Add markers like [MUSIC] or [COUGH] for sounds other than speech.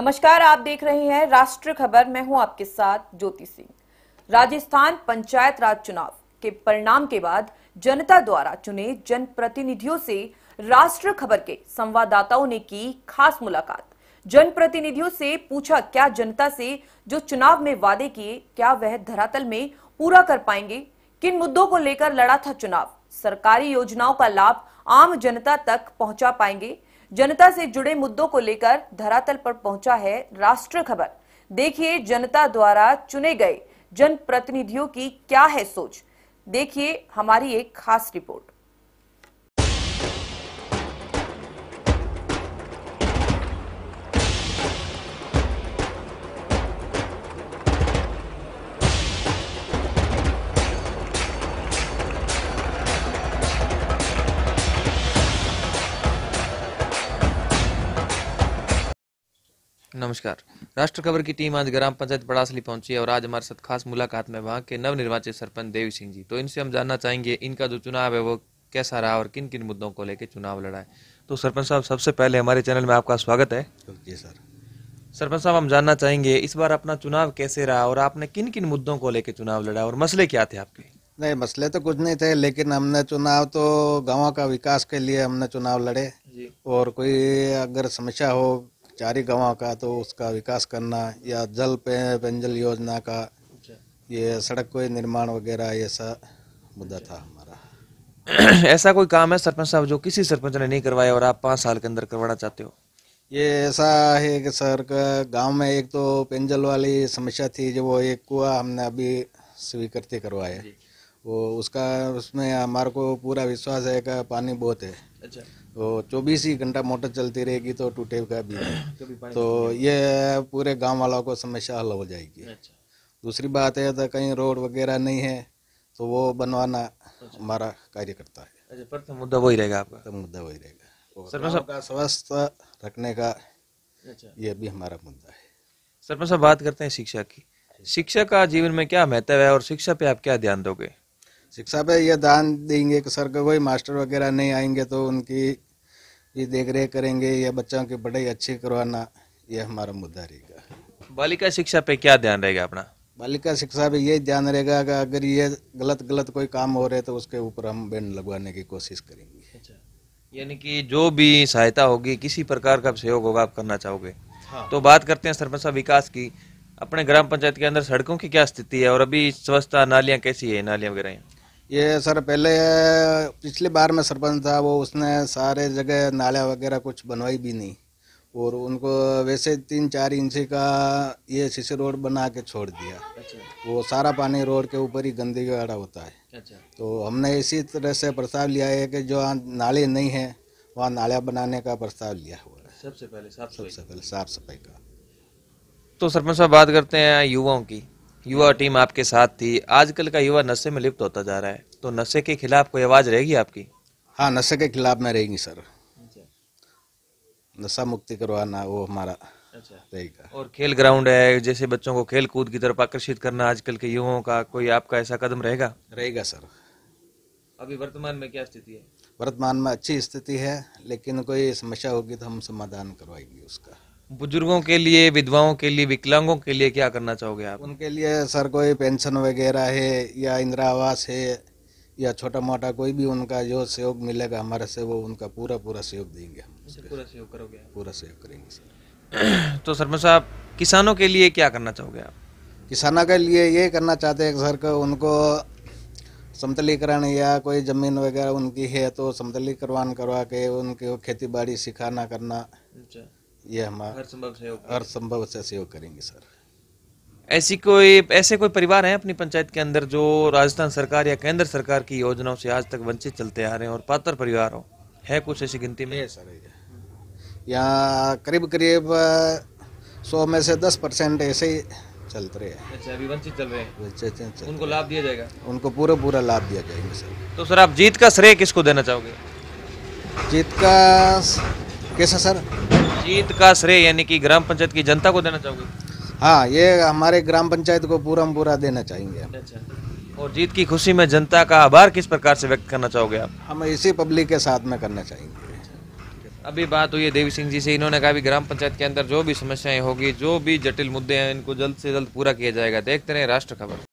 नमस्कार आप देख रहे हैं राष्ट्र खबर मैं हूं आपके साथ ज्योति सिंह राजस्थान पंचायत राज चुनाव के परिणाम के बाद जनता द्वारा चुने जनप्रतिनिधियों से राष्ट्र खबर के संवाददाताओं ने की खास मुलाकात जनप्रतिनिधियों से पूछा क्या जनता से जो चुनाव में वादे किए क्या वह धरातल में पूरा कर पाएंगे किन मुद्दों को लेकर लड़ा था चुनाव सरकारी योजनाओं का लाभ आम जनता तक पहुंचा पाएंगे जनता से जुड़े मुद्दों को लेकर धरातल पर पहुंचा है राष्ट्र खबर देखिए जनता द्वारा चुने गए जनप्रतिनिधियों की क्या है सोच देखिए हमारी एक खास रिपोर्ट नमस्कार राष्ट्र खबर की टीम आज ग्राम पंचायत बड़ासली पहुंची और आज हमारे साथ खास मुलाकात में वहां के नव निर्वाचित सरपंच देवी सिंह जी तो इनसे हम जानना चाहेंगे इनका जो चुनाव है वो कैसा रहा और किन किन मुद्दों को लेकर चुनाव लड़ा है तो सरपंच साहब सबसे पहले हमारे चैनल में आपका स्वागत है जी सर सरपंच साहब हम जानना चाहेंगे इस बार अपना चुनाव कैसे रहा और आपने किन किन मुद्दों को लेकर चुनाव लड़ा और मसले क्या थे आपके नहीं मसले तो कुछ नहीं थे लेकिन हमने चुनाव तो गाँव का विकास के लिए हमने चुनाव लड़े और कोई अगर समस्या हो चारी गाँव का तो उसका विकास करना या जल पेयजल योजना का अच्छा। ये सड़क को निर्माण वगैरह ऐसा मुद्दा था हमारा [CLEARS THROAT] ऐसा कोई काम है सरपंच साहब जो किसी सरपंच ने नहीं करवाया और आप पाँच साल के अंदर करवाना चाहते हो ये ऐसा है कि सर का गांव में एक तो पेंजल वाली समस्या थी जो वो एक कुआ हमने अभी स्वीकृति करवाया वो उसका उसमें हमारे को पूरा विश्वास है का पानी बहुत है अच्छा तो चौबीस ही घंटा मोटर चलती रहेगी तो टूटे का भी है तो, तो ये पूरे गांव वालों को समस्या हल हो जाएगी अच्छा। दूसरी बात है तो कहीं रोड वगैरह नहीं है तो वो बनवाना अच्छा। कार्य कार्यकर्ता है अच्छा मुद्दा वही रहेगा आपका तो मुद्दा वही रहेगा स्वस्थ रखने का अच्छा। ये भी हमारा मुद्दा है सरपंच साहब बात करते हैं शिक्षा की शिक्षा का जीवन में क्या महत्व है और शिक्षा पे आप क्या ध्यान दोगे शिक्षा पे ये दान देंगे कि सर का कोई मास्टर वगैरह नहीं आएंगे तो उनकी ये देख रेख करेंगे या बच्चों की पढ़ाई अच्छी करवाना ये हमारा मुद्दा रहेगा बालिका शिक्षा पे क्या ध्यान रहेगा अपना बालिका शिक्षा पे ये ध्यान रहेगा कि अगर ये गलत गलत कोई काम हो रहे तो उसके ऊपर हम बैंड लगवाने की कोशिश करेंगे अच्छा। यानी कि जो भी सहायता होगी किसी प्रकार का सहयोग होगा आप करना चाहोगे हाँ। तो बात करते हैं सरपंच विकास की अपने ग्राम पंचायत के अंदर सड़कों की क्या स्थिति है और अभी स्वच्छता नालियाँ कैसी है नालियाँ वगैरह ये सर पहले पिछले बार में सरपंच था वो उसने सारे जगह नाले वगैरह कुछ बनवाई भी नहीं और उनको वैसे तीन चार इंच का ये सीसी रोड बना के छोड़ दिया अच्छा। वो सारा पानी रोड के ऊपर ही गंदगी वाला होता है अच्छा। तो हमने इसी तरह से प्रस्ताव लिया है कि जो नाले नहीं है वहाँ नाले बनाने का प्रस्ताव लिया हुआ है सबसे पहले साफ सबसे पहले साफ सफाई का तो सरपंच साहब बात करते हैं युवाओं की युवा टीम आपके साथ थी आजकल का युवा नशे में लिप्त होता जा रहा है तो नशे के खिलाफ कोई आवाज़ रहेगी आपकी हाँ नशे के खिलाफ में रहेगी सर अच्छा। नशा मुक्ति करवाना वो हमारा अच्छा। और खेल ग्राउंड है जैसे बच्चों को खेल कूद की तरफ आकर्षित करना आजकल के युवाओं का कोई आपका ऐसा कदम रहेगा रहेगा सर अभी वर्तमान में क्या स्थिति है वर्तमान में अच्छी स्थिति है लेकिन कोई समस्या होगी तो हम समाधान करवाएंगे उसका बुजुर्गों के लिए विधवाओं के लिए विकलांगों के लिए क्या करना चाहोगे आप उनके लिए सर कोई पेंशन वगैरह है या इंदिरा आवास है या छोटा मोटा कोई भी उनका जो सहयोग मिलेगा हमारे से वो उनका पूरा पूरा सहयोग देंगे हम अच्छा, पूरा सहयोग करोगे पूरा सहयोग करेंगे सर [CLEARS THROAT] तो सरपंच साहब किसानों के लिए क्या करना चाहोगे आप किसानों के लिए ये करना चाहते हैं सर को उनको समतलीकरण या कोई ज़मीन वगैरह उनकी है तो समतलीकरण करवा के उनके खेती बाड़ी सिखाना करना अच्छा। ये हमारा हर संभव सहयोग हर संभव से सहयोग करेंगे सर ऐसी कोई ऐसे कोई परिवार हैं अपनी पंचायत के अंदर जो राजस्थान सरकार या केंद्र सरकार की योजनाओं से आज तक वंचित चलते आ रहे हैं और पात्र परिवार हो है कुछ ऐसी गिनती में सर यहाँ करीब करीब सौ में से दस परसेंट ऐसे ही चलते रहे अच्छा, अभी वंचित चल रहे हैं वंचित उनको लाभ दिया जाएगा उनको पूरा पूरा लाभ दिया जाएगा सर तो सर आप जीत का श्रेय किसको देना चाहोगे जीत का कैसा सर जीत का श्रेय यानी कि ग्राम पंचायत की जनता को देना चाहोगे हाँ ये हमारे ग्राम पंचायत को पूरा पूरा देना चाहेंगे अच्छा। और जीत की खुशी में जनता का आभार किस प्रकार से व्यक्त करना चाहोगे आप हम इसी पब्लिक के साथ में करना चाहेंगे अभी बात हुई है देवी सिंह जी से इन्होंने कहा भी ग्राम पंचायत के अंदर जो भी समस्याएं होगी जो भी जटिल मुद्दे हैं इनको जल्द से जल्द पूरा किया जाएगा देखते रहे राष्ट्र खबर